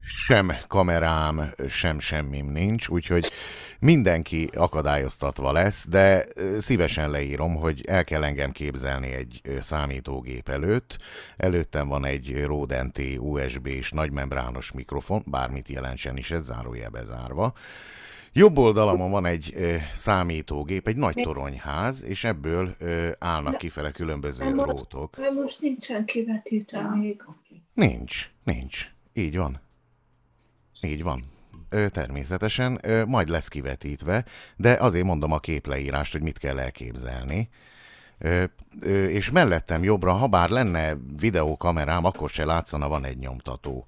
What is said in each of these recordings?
sem kamerám, sem semmim nincs, úgyhogy mindenki akadályoztatva lesz, de szívesen leírom, hogy el kell engem képzelni egy számítógép előtt. Előttem van egy Rode NT USB és nagymembrános mikrofon, bármit jelentsen is ez, zárója bezárva. Jobb oldalamon van egy ö, számítógép, egy nagy toronyház, és ebből ö, állnak kifele különböző de most, rótok. De most nincsen kivetítve még. Nincs, nincs. Így van. Így van. Ö, természetesen, ö, majd lesz kivetítve, de azért mondom a képleírást, hogy mit kell elképzelni. Ö, ö, és mellettem jobbra, ha bár lenne videókamerám, akkor se látszana, van egy nyomtató.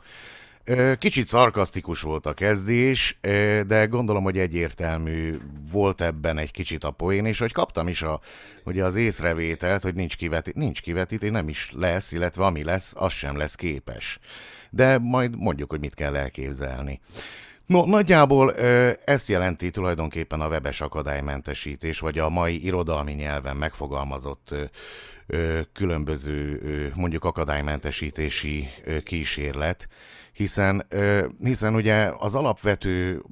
Ö, kicsit szarkasztikus volt a kezdés, ö, de gondolom, hogy egyértelmű volt ebben egy kicsit a poén, és hogy kaptam is a, ugye az észrevételt, hogy nincs kivetítés, nincs kivetít, nem is lesz, illetve ami lesz, az sem lesz képes de majd mondjuk, hogy mit kell elképzelni. No, nagyjából ö, ezt jelenti tulajdonképpen a webes akadálymentesítés, vagy a mai irodalmi nyelven megfogalmazott ö, ö, különböző ö, mondjuk akadálymentesítési ö, kísérlet, hiszen, ö, hiszen ugye az alapvető,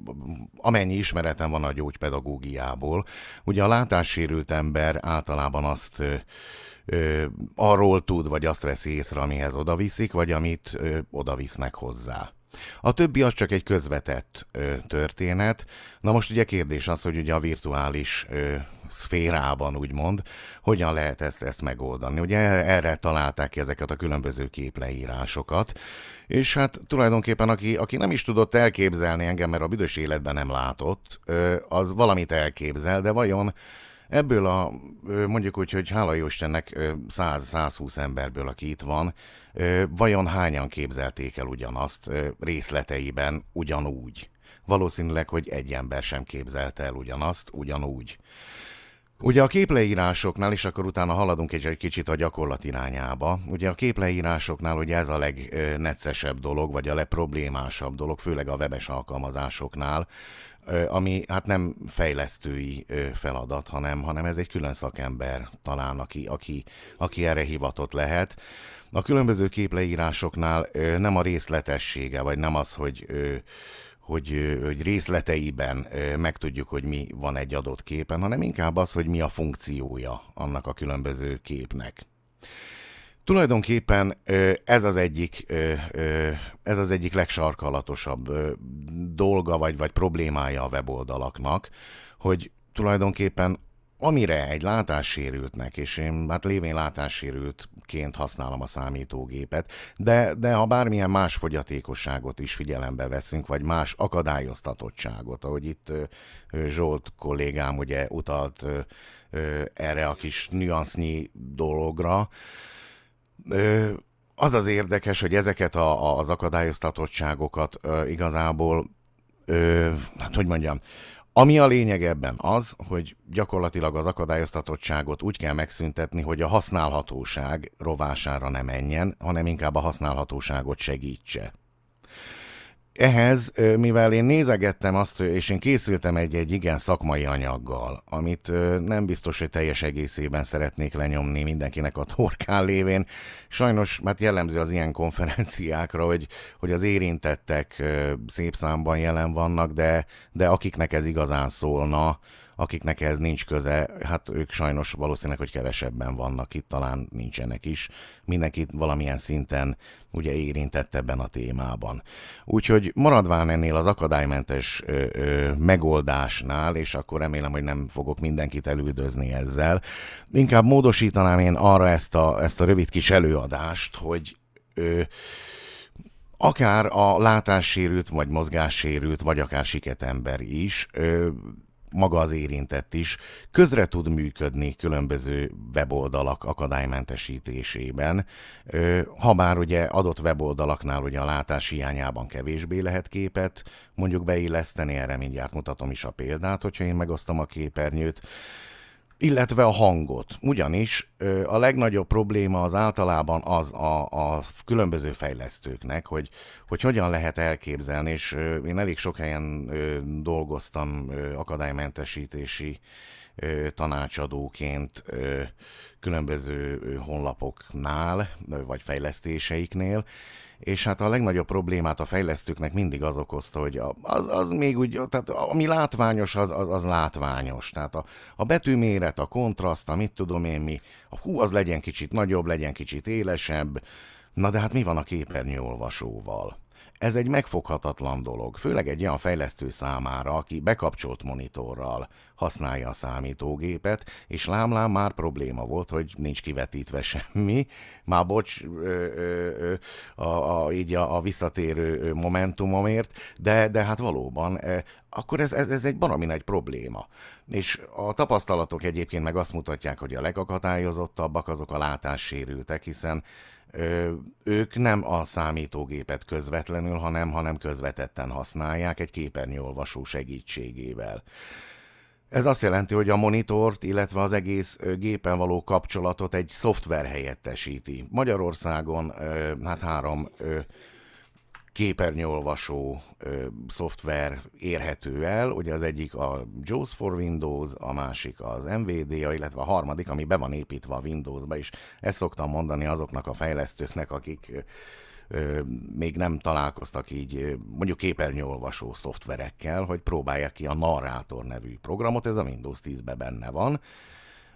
amennyi ismeretem van a gyógypedagógiából, ugye a látássérült ember általában azt ö, ö, arról tud, vagy azt veszi észre, amihez odaviszik, vagy amit ö, odavisznek hozzá. A többi az csak egy közvetett ö, történet. Na most ugye kérdés az, hogy ugye a virtuális ö, szférában úgymond, hogyan lehet ezt, ezt megoldani. Ugye erre találták ki ezeket a különböző képleírásokat, és hát tulajdonképpen aki, aki nem is tudott elképzelni engem, mert a büdös életben nem látott, ö, az valamit elképzel, de vajon Ebből a, mondjuk úgy, hogy hála jó Istennek 100-120 emberből, aki itt van, vajon hányan képzelték el ugyanazt részleteiben ugyanúgy? Valószínűleg, hogy egy ember sem képzelte el ugyanazt ugyanúgy. Ugye a képleírásoknál, és akkor utána haladunk egy, egy kicsit a gyakorlat irányába, ugye a képleírásoknál ugye ez a legneccesebb dolog, vagy a legproblémásabb dolog, főleg a webes alkalmazásoknál, ami hát nem fejlesztői feladat, hanem, hanem ez egy külön szakember talán, aki, aki, aki erre hivatott lehet. A különböző képleírásoknál nem a részletessége, vagy nem az, hogy hogy, hogy részleteiben megtudjuk, hogy mi van egy adott képen, hanem inkább az, hogy mi a funkciója annak a különböző képnek. Tulajdonképpen ez az egyik, ez az egyik legsarkalatosabb dolga vagy, vagy problémája a weboldalaknak, hogy tulajdonképpen amire egy látássérültnek, és én hát lévén látássérültként használom a számítógépet, de, de ha bármilyen más fogyatékosságot is figyelembe veszünk, vagy más akadályoztatottságot, ahogy itt Zsolt kollégám ugye utalt erre a kis nüansznyi dologra, az az érdekes, hogy ezeket a, az akadályoztatottságokat igazából, hát hogy mondjam, ami a lényeg ebben az, hogy gyakorlatilag az akadályoztatottságot úgy kell megszüntetni, hogy a használhatóság rovására ne menjen, hanem inkább a használhatóságot segítse ehhez, mivel én nézegettem azt, és én készültem egy-egy igen szakmai anyaggal, amit nem biztos, hogy teljes egészében szeretnék lenyomni mindenkinek a torkán lévén. Sajnos, mert hát jellemző az ilyen konferenciákra, hogy, hogy az érintettek szép számban jelen vannak, de, de akiknek ez igazán szólna, akiknek ez nincs köze, hát ők sajnos valószínűleg, hogy kevesebben vannak itt, talán nincsenek is. Mindenki valamilyen szinten ugye érintett ebben a témában. Úgyhogy maradván ennél az akadálymentes ö, ö, megoldásnál, és akkor remélem, hogy nem fogok mindenkit elüldözni ezzel, inkább módosítanám én arra ezt a, ezt a rövid kis előadást, hogy ö, akár a látássérült, vagy mozgássérült, vagy akár siket ember is ö, maga az érintett is közre tud működni különböző weboldalak akadálymentesítésében, ha bár ugye adott weboldalaknál ugye a látás hiányában kevésbé lehet képet mondjuk beilleszteni, erre mindjárt mutatom is a példát, hogyha én megosztom a képernyőt, illetve a hangot. Ugyanis a legnagyobb probléma az általában az a, a különböző fejlesztőknek, hogy, hogy hogyan lehet elképzelni, és én elég sok helyen dolgoztam akadálymentesítési tanácsadóként különböző honlapoknál, vagy fejlesztéseiknél, és hát a legnagyobb problémát a fejlesztőknek mindig az okozta, hogy az, az még úgy, tehát ami látványos, az, az, az látványos. Tehát a, a betűméret, a kontraszt, a mit tudom én mi, a hú, az legyen kicsit nagyobb, legyen kicsit élesebb. Na de hát mi van a képernyőolvasóval? Ez egy megfoghatatlan dolog, főleg egy olyan fejlesztő számára, aki bekapcsolt monitorral használja a számítógépet, és lámlám már probléma volt, hogy nincs kivetítve semmi. Már bocs, ö, ö, ö, a, a, így a, a visszatérő momentumomért, de, de hát valóban e, akkor ez, ez, ez egy baromi nagy probléma. És a tapasztalatok egyébként meg azt mutatják, hogy a legakadályozottabbak azok a látássérültek, hiszen ők nem a számítógépet közvetlenül, hanem, hanem közvetetten használják egy képernyőolvasó segítségével. Ez azt jelenti, hogy a monitort, illetve az egész gépen való kapcsolatot egy szoftver helyettesíti. Magyarországon hát három képernyőolvasó ö, szoftver érhető el, ugye az egyik a JAWS for Windows, a másik az NVDA, illetve a harmadik, ami be van építve a Windowsba, is. ezt szoktam mondani azoknak a fejlesztőknek, akik ö, még nem találkoztak így mondjuk képernyőolvasó szoftverekkel, hogy próbálják ki a Narrator nevű programot, ez a Windows 10-ben benne van,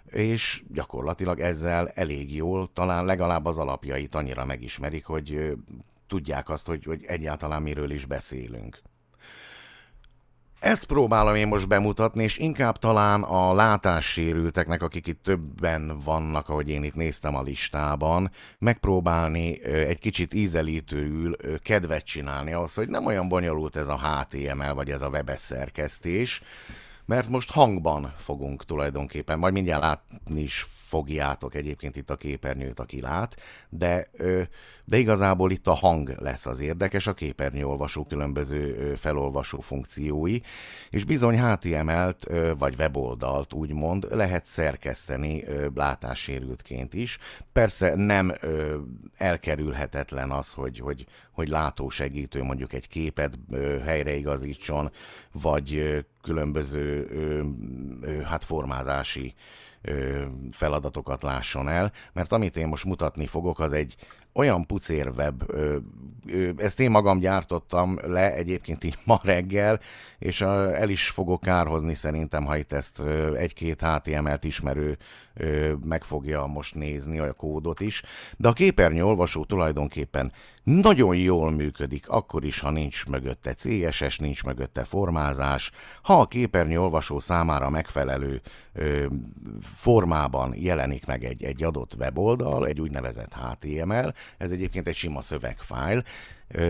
és gyakorlatilag ezzel elég jól, talán legalább az alapjait annyira megismerik, hogy tudják azt, hogy, hogy egyáltalán miről is beszélünk. Ezt próbálom én most bemutatni, és inkább talán a látássérülteknek, akik itt többen vannak, ahogy én itt néztem a listában, megpróbálni egy kicsit ízelítőül kedvet csinálni ahhoz, hogy nem olyan bonyolult ez a HTML vagy ez a webes szerkesztés, mert most hangban fogunk tulajdonképpen, majd mindjárt látni is fogjátok egyébként itt a képernyőt, aki lát, de, de igazából itt a hang lesz az érdekes, a képernyőolvasó különböző felolvasó funkciói, és bizony HTML-t vagy weboldalt úgymond lehet szerkeszteni látássérültként is. Persze nem elkerülhetetlen az, hogy, hogy, hogy látósegítő mondjuk egy képet helyreigazítson, vagy különböző hát formázási feladatokat lásson el, mert amit én most mutatni fogok, az egy olyan pucér web, ezt én magam gyártottam le egyébként így ma reggel, és el is fogok kárhozni szerintem, ha itt ezt egy-két HTML-t ismerő meg fogja most nézni a kódot is, de a képernyőolvasó tulajdonképpen nagyon jól működik, akkor is, ha nincs mögötte CSS, nincs mögötte formázás, ha a képernyőolvasó számára megfelelő formában jelenik meg egy, egy adott weboldal, egy úgynevezett HTML, ez egyébként egy sima szövegfájl.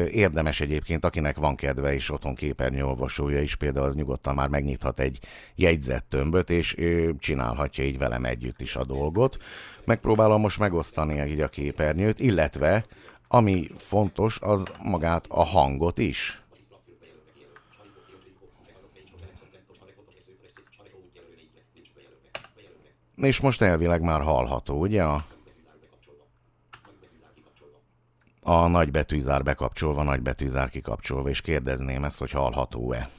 Érdemes egyébként, akinek van kedve és otthon képernyőolvasója is, például az nyugodtan már megnyithat egy jegyzettömböt, és csinálhatja így velem együtt is a dolgot. Megpróbálom most megosztani így a képernyőt, illetve ami fontos, az magát a hangot is. És most elvileg már hallható, ugye, a a nagy betűzár bekapcsolva, nagy betűzár kikapcsolva, és kérdezném ezt, hogy hallható-e.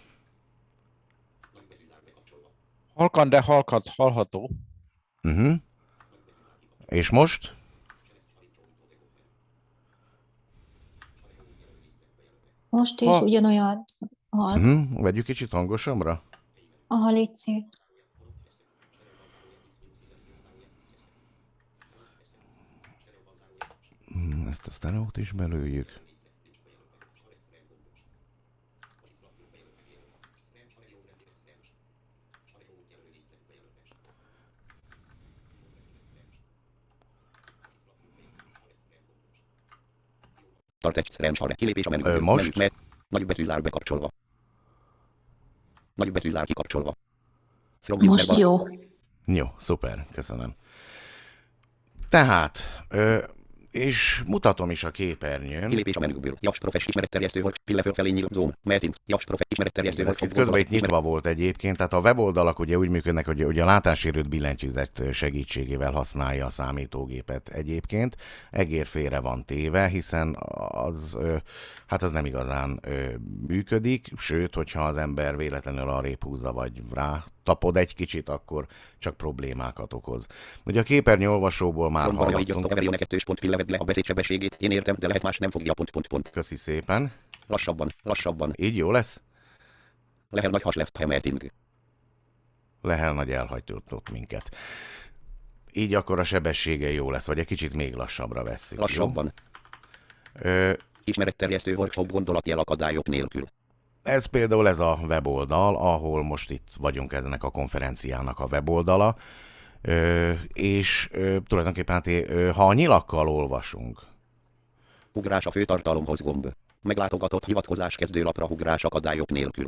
Halkan, de halkat, hallható. Uh mhm. -huh. És most? Most is ha. ugyanolyan hal. Uh mhm. -huh. Vegyük kicsit hangosabbra. Aha, légy szép. ezt a sztereót is belőjük. Tart egy szerencs, ha kilépés a menü. Ö, most? Menü, nagy betűzár bekapcsolva. Nagy betűzár kikapcsolva. From most jó. Jó, szuper, köszönöm. Tehát, ö, és mutatom is a képernyőn. Kilépés a menüből. Javs profes ismeretterjesztő volt. fille felé nyíl zoom. Mertint. Javs profes ismeretterjesztő volt. Itt közben itt nyitva volt egyébként, tehát a weboldalak ugye úgy működnek, hogy ugye a látásérőt billentyűzet segítségével használja a számítógépet egyébként. Egérfére van téve, hiszen az, hát az nem igazán működik, sőt, hogyha az ember véletlenül arrébb húzza vagy rá tapod egy kicsit, akkor csak problémákat okoz. Ugye a olvasóból már Szombat hallottunk. a Everion pont pillanat le a beszédsebességét, én értem, de lehet más nem fogja, pont, pont, pont. Köszi szépen. Lassabban, lassabban. Így jó lesz? Lehel nagy has left hemeting. Lehel nagy elhagytott minket. Így akkor a sebessége jó lesz, vagy egy kicsit még lassabbra vesszük. Lassabban. Ö... Ismeretterjesztő workshop gondolatjel akadályok nélkül. Ez például ez a weboldal, ahol most itt vagyunk ezenek a konferenciának a weboldala, Ö, és ö, tulajdonképpen hát, ö, ha a nyilakkal olvasunk. Ugrás a főtartalomhoz gomb. Meglátogatott hivatkozás kezdőlapra ugrás akadályok nélkül.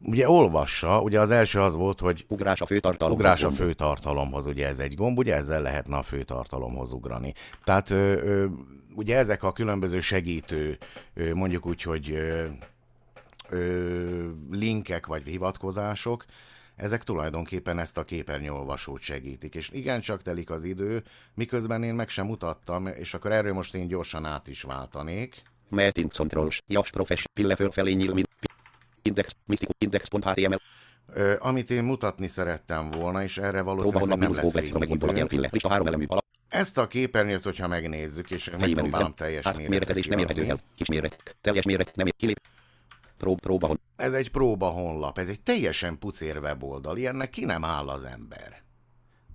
Ugye olvassa, ugye az első az volt, hogy ugrás a főtartalomhoz, ugrás a főtartalomhoz ugye ez egy gomb, ugye ezzel lehetne a főtartalomhoz ugrani. Tehát ö, ö, ugye ezek a különböző segítő, ö, mondjuk úgy, hogy ö, ö, linkek vagy hivatkozások, ezek tulajdonképpen ezt a képernyőolvasót segítik, és igen csak telik az idő, miközben én meg sem mutattam, és akkor erről most én gyorsan át is váltanék. Mertincontrols, javs profes, pille fölfelé nyíl, index, misztikus, index.html. Ö, amit én mutatni szerettem volna, és erre valószínűleg nem lesz végig ezt a képernyőt, hogyha megnézzük, és megpróbálom teljes hát, méretet. Méretezés nem érhető el. Kis méret. Teljes méret. Nem kilép próba Ez egy próba honlap, ez egy teljesen pucér weboldal, ilyennek ki nem áll az ember.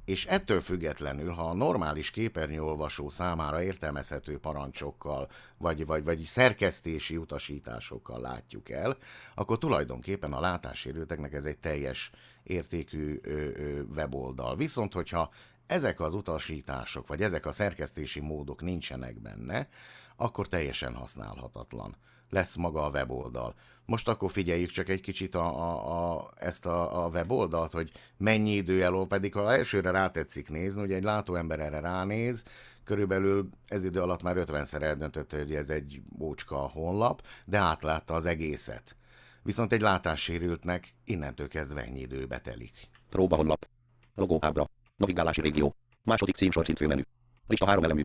És ettől függetlenül, ha a normális képernyőolvasó számára értelmezhető parancsokkal, vagy, vagy, vagy szerkesztési utasításokkal látjuk el, akkor tulajdonképpen a látássérülteknek ez egy teljes értékű ö, ö, weboldal. Viszont, hogyha ezek az utasítások, vagy ezek a szerkesztési módok nincsenek benne, akkor teljesen használhatatlan lesz maga a weboldal. Most akkor figyeljük csak egy kicsit a, a, a, ezt a, a weboldalt, hogy mennyi idő elol, pedig ha elsőre rátetszik nézni, ugye egy látóember erre ránéz, körülbelül ez idő alatt már 50-szer eldöntött, hogy ez egy bócska honlap, de átlátta az egészet. Viszont egy látássérültnek innentől kezdve ennyi időbe telik. Próba honlap. Logó ábra. Navigálási régió. Második címsor szintfőmenü. Lista három elemű.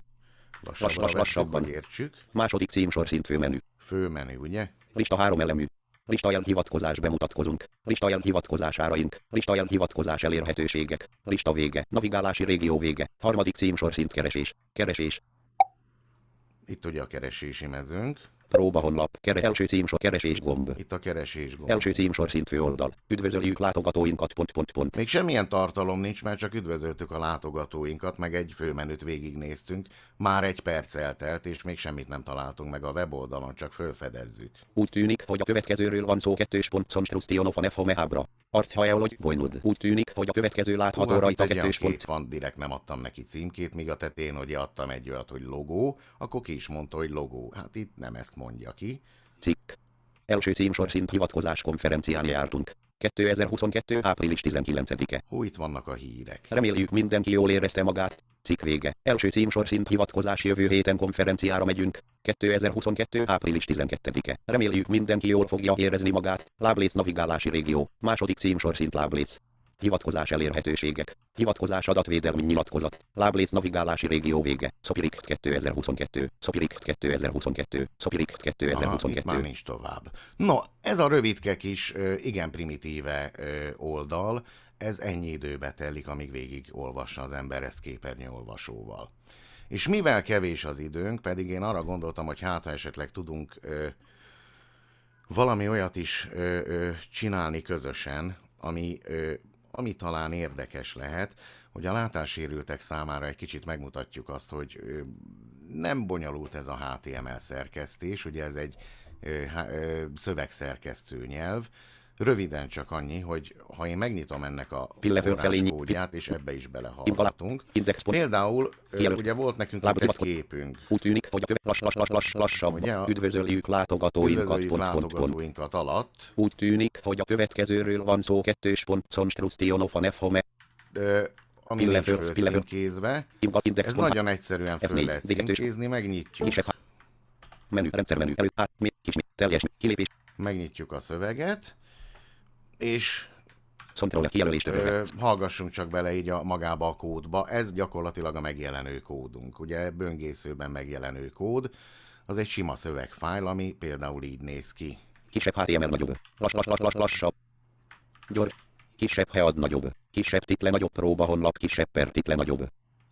Lassabban, lass, lassabban. értsük. Második címsor szint főmenü. Főmenü, ugye? Lista három elemű. Lista hivatkozás bemutatkozunk. Lista hivatkozás áraink. Lista hivatkozás elérhetőségek. Lista vége. Navigálási régió vége. Harmadik címsor szint keresés. Keresés. Itt ugye a keresési mezőnk. Próba honlap. Kere első címsor keresés gomb. Itt a keresés gomb. Első címsor szintfő oldal. Üdvözöljük látogatóinkat. Pont, pont, pont. Még semmilyen tartalom nincs, mert csak üdvözöltük a látogatóinkat, meg egy főmenüt végignéztünk. Már egy perc eltelt, és még semmit nem találtunk meg a weboldalon, csak fölfedezzük. Úgy tűnik, hogy a következőről van szó kettős pont Sonstrustianov a Nefomehábra. hogy Vojnud. Úgy tűnik, hogy a következő látható Hú, hát rajta kettős pont. Van, direkt nem adtam neki címkét, míg a tetén, hogy adtam egy olyat, hogy logó, akkor ki is mondta, hogy logó. Hát itt nem ezt mondja ki. Cikk. Első címsor szint hivatkozás konferencián jártunk. 2022. április 19-e. Hú, itt vannak a hírek. Reméljük mindenki jól érezte magát. Cikk vége. Első címsor szint hivatkozás jövő héten konferenciára megyünk. 2022. április 12-e. Reméljük mindenki jól fogja érezni magát. Lábléc navigálási régió. Második címsor szint lábléc. Hivatkozás elérhetőségek. Hivatkozás adatvédelmi nyilatkozat. Láblét navigálási régió vége. Szopirikt 2022. Szopirikt 2022. Szopirikt 2022. Aha, már nincs tovább. No, ez a rövidke kis, igen primitíve oldal, ez ennyi időbe telik, amíg végig olvassa az ember ezt képernyőolvasóval. És mivel kevés az időnk, pedig én arra gondoltam, hogy hát ha esetleg tudunk ö, valami olyat is ö, ö, csinálni közösen, ami ö, ami talán érdekes lehet, hogy a látássérültek számára egy kicsit megmutatjuk azt, hogy nem bonyolult ez a HTML szerkesztés, ugye ez egy szövegszerkesztő nyelv, Röviden csak annyi, hogy ha én megnyitom ennek a forráskódját, és ebbe is belehallgatunk. Például ugye volt nekünk egy képünk. Úgy tűnik, hogy lass, lass, lass, lass, lassan ugye, üdvözöljük látogatóinkat, üdvözöljük pont, látogatóinkat pont, alatt. Úgy tűnik, hogy a következőről van szó kettős pont, Construstionofan Fhome. Ami nincs Ez nagyon egyszerűen föl lehet címkézni, megnyitjuk. Menü, rendszer menü, előtt, át, mi, kis, teljes, kilépés. Megnyitjuk a szöveget és hallgassunk csak bele így a, magába a kódba. Ez gyakorlatilag a megjelenő kódunk. Ugye böngészőben megjelenő kód, az egy sima szövegfájl, ami például így néz ki. Kisebb HTML nagyobb. Lass, lass, lass, lass, lassabb. Gyors. Kisebb head nagyobb. Kisebb title nagyobb próba honlap. Kisebb per title nagyobb.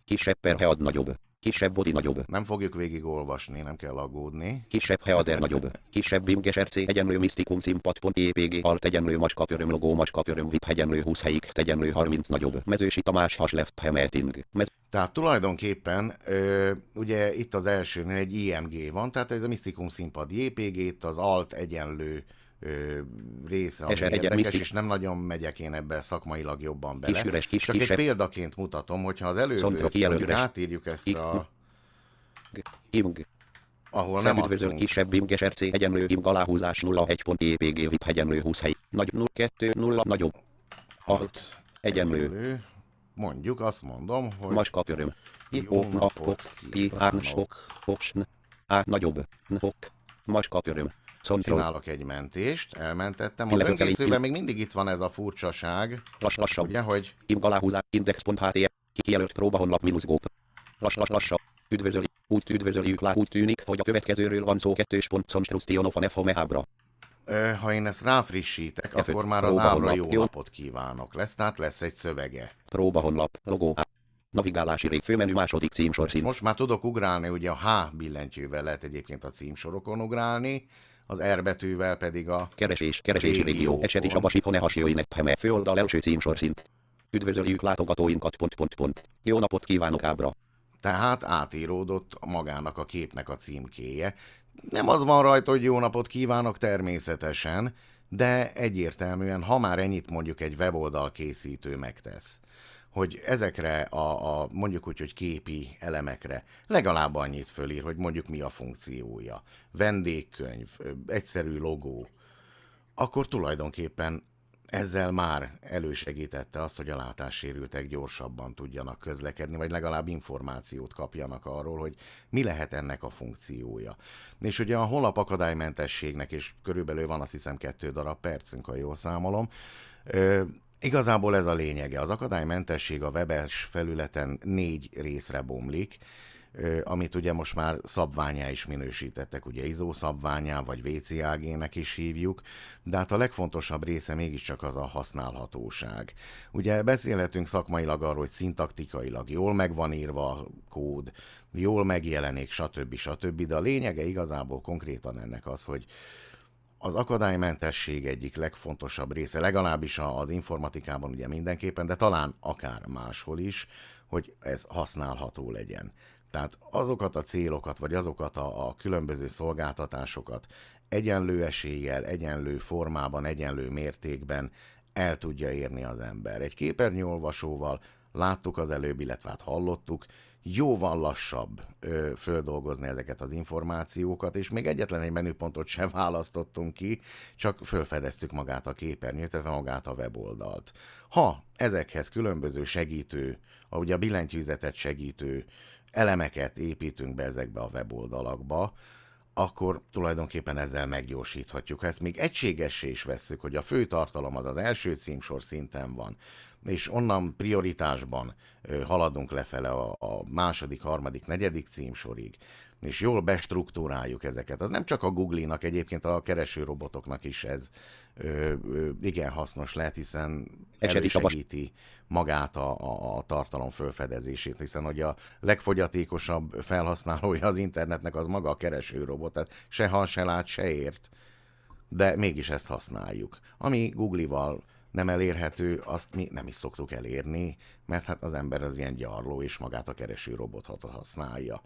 Kisebb per head nagyobb. Kisebb body nagyobb. Nem fogjuk végigolvasni, nem kell aggódni. Kisebb header nagyobb. Kisebb Bimges RC egyenlő misztikum színpad.jpg alt egyenlő maska köröm logó maska köröm vip egyenlő 20 helyik egyenlő 30 nagyobb. Mezősi Tamás has left hemelting. Mez... Tehát tulajdonképpen ö, ugye itt az elsőnél egy IMG van, tehát ez a misztikum színpad JPG, itt az alt egyenlő része, ami Eser, érdekes, misztik. és nem nagyon megyek én ebbe szakmailag jobban bele. Kis üres, kis, Csak kisebb. egy példaként mutatom, hogyha az előző hogy átírjuk ezt a... Ivung. Ahol nem adunk. kisebb img SRC egyenlő img aláhúzás 01.epg vip egyenlő 20 hely. Nagy 02 0 nagyobb. Alt. Egyenlő. Mondjuk azt mondom, hogy... Maska köröm. Jó napot kívánok. Á nagyobb. Nok. Maska köröm. Szóval csinálok egy mentést, elmentettem. A böngészőben még mindig itt van ez a furcsaság. Lass, lassabb. Ugye, hogy... Img aláhúzás, kijelölt próba honlap minusz gó. Lass, lass, lassabb. Üdvözöli, úgy üdvözöljük lá, úgy tűnik, hogy a következőről van szó kettős pont szomstrusztionofa nefhomehábra. Ha én ezt ráfrissítek, f akkor már az ámra jó napot kívánok. Lesz, tehát lesz egy szövege. Próba honlap, logó, Navigálási rég főmenü második címsor szint. Most már tudok ugrálni, ugye a H billentyűvel lehet egyébként a címsorokon ugrálni az R betűvel pedig a keresés, keresési régió, eset is a Vasi hasiói Nepheme, főoldal első szint Üdvözöljük látogatóinkat, pont, pont, pont. Jó napot kívánok ábra. Tehát átíródott magának a képnek a címkéje. Nem az van rajta, hogy jó napot kívánok természetesen, de egyértelműen, ha már ennyit mondjuk egy weboldal készítő megtesz hogy ezekre a, a mondjuk úgy, hogy képi elemekre legalább annyit fölír, hogy mondjuk mi a funkciója, vendégkönyv, egyszerű logó, akkor tulajdonképpen ezzel már elősegítette azt, hogy a látássérültek gyorsabban tudjanak közlekedni, vagy legalább információt kapjanak arról, hogy mi lehet ennek a funkciója. És ugye a holap akadálymentességnek, és körülbelül van azt hiszem kettő darab percünk, ha jól számolom, Igazából ez a lényege. Az akadálymentesség a webes felületen négy részre bomlik, amit ugye most már szabványá is minősítettek, ugye ISO szabványá, vagy WCAG-nek is hívjuk, de hát a legfontosabb része mégiscsak az a használhatóság. Ugye beszélhetünk szakmailag arról, hogy szintaktikailag jól megvan írva a kód, jól megjelenik, stb. stb., de a lényege igazából konkrétan ennek az, hogy az akadálymentesség egyik legfontosabb része, legalábbis az informatikában ugye mindenképpen, de talán akár máshol is, hogy ez használható legyen. Tehát azokat a célokat, vagy azokat a, a különböző szolgáltatásokat egyenlő eséllyel, egyenlő formában, egyenlő mértékben el tudja érni az ember. Egy képernyőolvasóval láttuk az előbb, illetve hát hallottuk, jóval lassabb ö, földolgozni ezeket az információkat, és még egyetlen egy menüpontot sem választottunk ki, csak fölfedeztük magát a képernyőt, tehát magát a weboldalt. Ha ezekhez különböző segítő, ahogy a billentyűzetet segítő elemeket építünk be ezekbe a weboldalakba, akkor tulajdonképpen ezzel meggyorsíthatjuk. Ha ezt még egységessé is vesszük, hogy a fő tartalom az az első címsor szinten van, és onnan prioritásban haladunk lefele a, a második, harmadik, negyedik címsorig, és jól bestruktúráljuk ezeket. Az nem csak a Google-nak, egyébként a kereső robotoknak is ez ö, ö, igen hasznos lehet, hiszen elősegíti magát a, a, a tartalom felfedezését, hiszen hogy a legfogyatékosabb felhasználója az internetnek az maga a kereső robot, tehát se hal, se lát, se ért, de mégis ezt használjuk. Ami Google-val nem elérhető, azt mi nem is szoktuk elérni, mert hát az ember az ilyen gyarló és magát a kereső robot használja.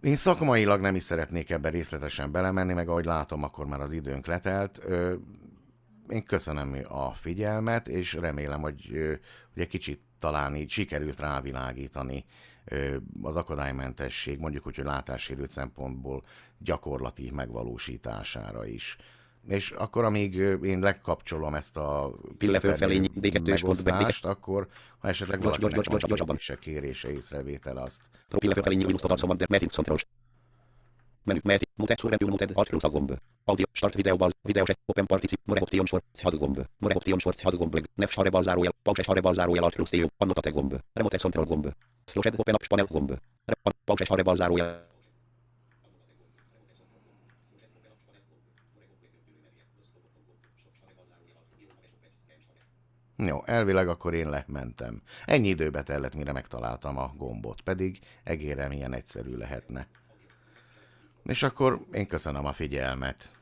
Én szakmailag nem is szeretnék ebbe részletesen belemenni, meg ahogy látom, akkor már az időnk letelt. Én köszönöm a figyelmet, és remélem, hogy egy kicsit talán így sikerült rávilágítani az akadálymentesség, mondjuk úgy, hogy látássérült szempontból gyakorlati megvalósítására is és akkor, amíg én legkapcsolom ezt a pillanatfelé megosztást, akkor ha esetleg valakinek van kérdése, kérése, észrevétele, azt... Pillanatfelé Menü, mert, mutat, sorrendű, mutat, a gomb. Audio, start videóban, videós, open particip, more option short, szehad gomb. More option short, szehad gomb, nef sarebal zárójel, pause sarebal zárójel, artrusa jó, annotate gomb. Remote control gomb. Sloshed open up panel gomb. Pause sarebal zárójel, Jó, elvileg akkor én lementem. Ennyi időbe tellett, mire megtaláltam a gombot, pedig egérem ilyen egyszerű lehetne. És akkor én köszönöm a figyelmet.